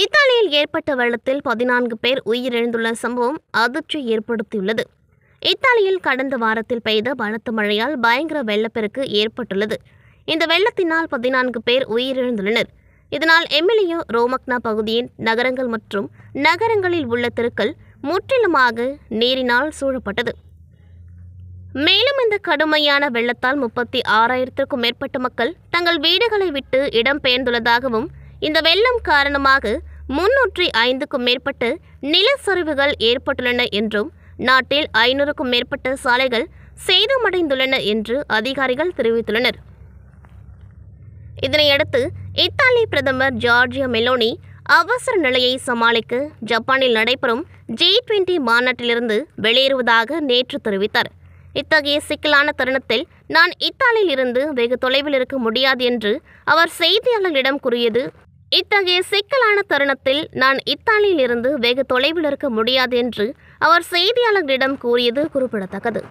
இத்தாலியில் ஏற்பட்ட வெள்ளத்தில் பதினான்கு பேர் உயிரிழந்துள்ள சம்பவம் அதிர்ச்சி ஏற்படுத்தியுள்ளது இத்தாலியில் கடந்த வாரத்தில் பெய்த பலத்த மழையால் பயங்கர வெள்ளப்பெருக்கு ஏற்பட்டுள்ளது இந்த வெள்ளத்தினால் பதினான்கு பேர் உயிரிழந்துள்ளனர் இதனால் எமிலியோ ரோமக்னா பகுதியின் நகரங்கள் மற்றும் நகரங்களில் உள்ள தெருக்கள் முற்றிலுமாக நீரினால் சூழப்பட்டது மேலும் இந்த கடுமையான வெள்ளத்தால் முப்பத்தி ஆறாயிரத்திற்கும் மேற்பட்ட மக்கள் தங்கள் வீடுகளை விட்டு இடம்பெயர்ந்துள்ளதாகவும் இந்த வெள்ளம் காரணமாக முன்னூற்றி ஐந்துக்கும் மேற்பட்டு நிலச்சரிவுகள் ஏற்பட்டுள்ளன என்றும் நாட்டில் ஐநூறுக்கும் மேற்பட்ட சாலைகள் சேதமடைந்துள்ளன என்று அதிகாரிகள் தெரிவித்துள்ளனர் இதனையடுத்து இத்தாலி பிரதமர் ஜார்ஜியா மெலோனி அவசர நிலையை சமாளிக்க ஜப்பானில் நடைபெறும் ஜி டுவெண்டி மாநாட்டிலிருந்து வெளியேறுவதாக நேற்று தெரிவித்தார் இத்தகைய சிக்கலான தருணத்தில் நான் இத்தாலியில் இருந்து வெகு தொலைவில் இருக்க முடியாது என்று அவர் செய்தியாளர்களிடம் கூறியது இத்தகைய சிக்கலான தருணத்தில் நான் இத்தாலியிலிருந்து வெகு தொலைவில் இருக்க முடியாது என்று அவர் செய்தியாளர்களிடம் கூறியது குறிப்பிடத்தக்கது